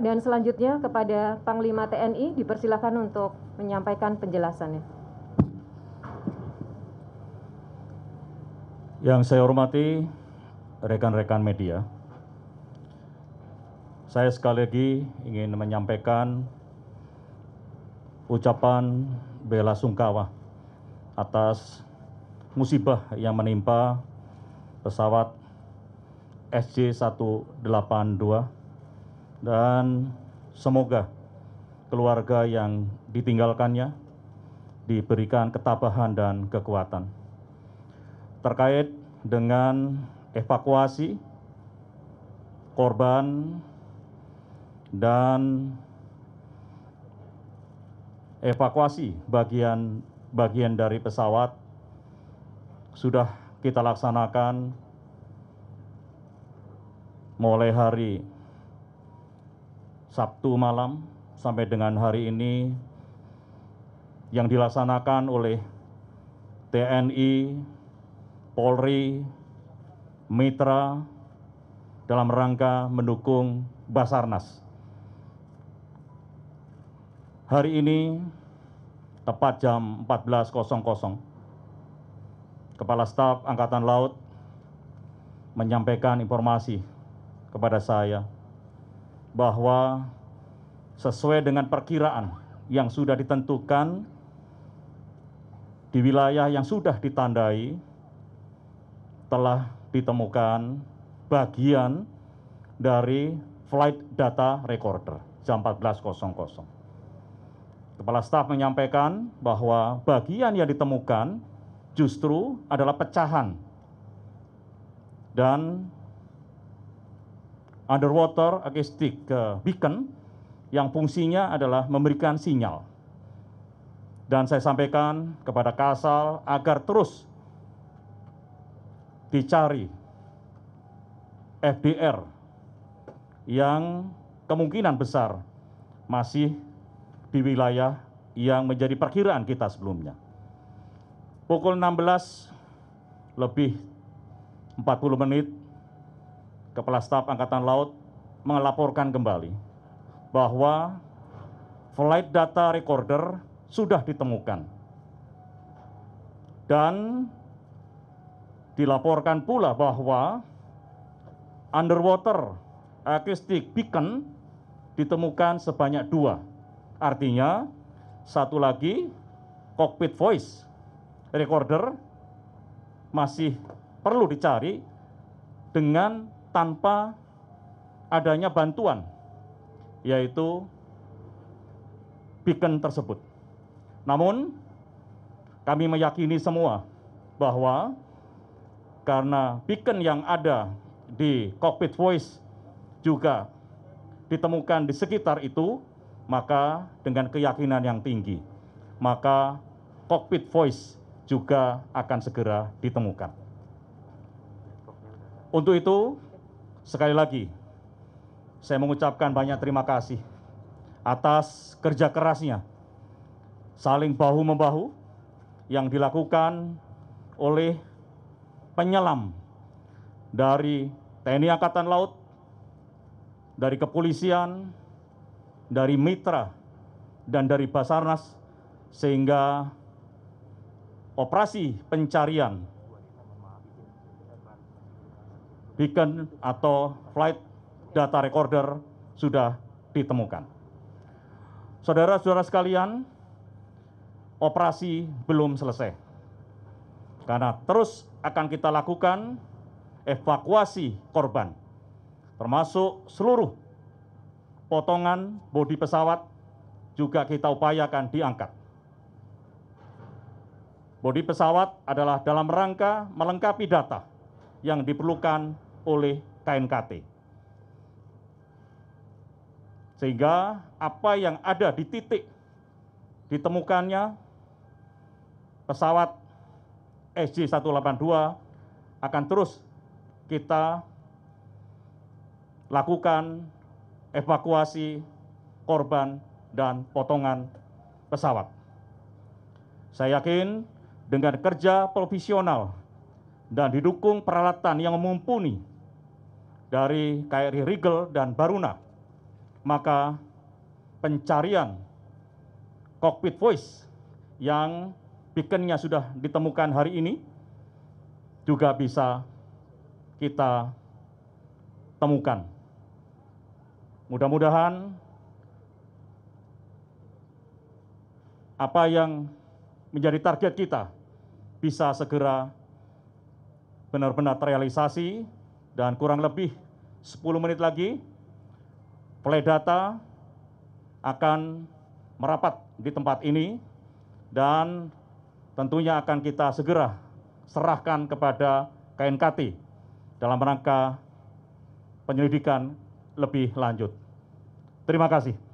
Dan selanjutnya kepada Panglima TNI dipersilakan untuk menyampaikan penjelasannya. Yang saya hormati rekan-rekan media, saya sekali lagi ingin menyampaikan ucapan bela sungkawa atas musibah yang menimpa pesawat SJ-182 dan semoga keluarga yang ditinggalkannya diberikan ketabahan dan kekuatan. Terkait dengan evakuasi korban dan evakuasi bagian bagian dari pesawat sudah kita laksanakan mulai hari Sabtu malam sampai dengan hari ini yang dilaksanakan oleh TNI, Polri, Mitra dalam rangka mendukung Basarnas. Hari ini tepat jam 14.00 Kepala Staf Angkatan Laut menyampaikan informasi kepada saya bahwa sesuai dengan perkiraan yang sudah ditentukan di wilayah yang sudah ditandai telah ditemukan bagian dari flight data recorder jam 14.00. Kepala staf menyampaikan bahwa bagian yang ditemukan justru adalah pecahan dan underwater acoustic eh, beacon yang fungsinya adalah memberikan sinyal. Dan saya sampaikan kepada Kasal agar terus dicari FDR yang kemungkinan besar masih di wilayah yang menjadi perkiraan kita sebelumnya. Pukul 16 lebih 40 menit Kepala Staf Angkatan Laut melaporkan kembali bahwa flight data recorder sudah ditemukan dan dilaporkan pula bahwa underwater acoustic beacon ditemukan sebanyak dua. Artinya, satu lagi cockpit voice recorder masih perlu dicari dengan tanpa adanya bantuan, yaitu beacon tersebut. Namun, kami meyakini semua bahwa karena beacon yang ada di cockpit voice juga ditemukan di sekitar itu, maka dengan keyakinan yang tinggi, maka cockpit voice juga akan segera ditemukan. Untuk itu, Sekali lagi, saya mengucapkan banyak terima kasih atas kerja kerasnya, saling bahu-membahu yang dilakukan oleh penyelam dari TNI Angkatan Laut, dari kepolisian, dari mitra, dan dari Basarnas, sehingga operasi pencarian beacon atau flight data recorder sudah ditemukan. Saudara-saudara sekalian, operasi belum selesai. Karena terus akan kita lakukan evakuasi korban, termasuk seluruh potongan bodi pesawat juga kita upayakan diangkat. Bodi pesawat adalah dalam rangka melengkapi data yang diperlukan oleh knkt sehingga apa yang ada di titik ditemukannya pesawat SJ182 akan terus kita lakukan evakuasi korban dan potongan pesawat. Saya yakin dengan kerja profesional dan didukung peralatan yang mumpuni dari KRI Rigel dan Baruna, maka pencarian cockpit voice yang beaconnya sudah ditemukan hari ini juga bisa kita temukan. Mudah-mudahan apa yang menjadi target kita bisa segera benar-benar terrealisasi dan kurang lebih 10 menit lagi play data akan merapat di tempat ini dan tentunya akan kita segera serahkan kepada KNKT dalam rangka penyelidikan lebih lanjut. Terima kasih.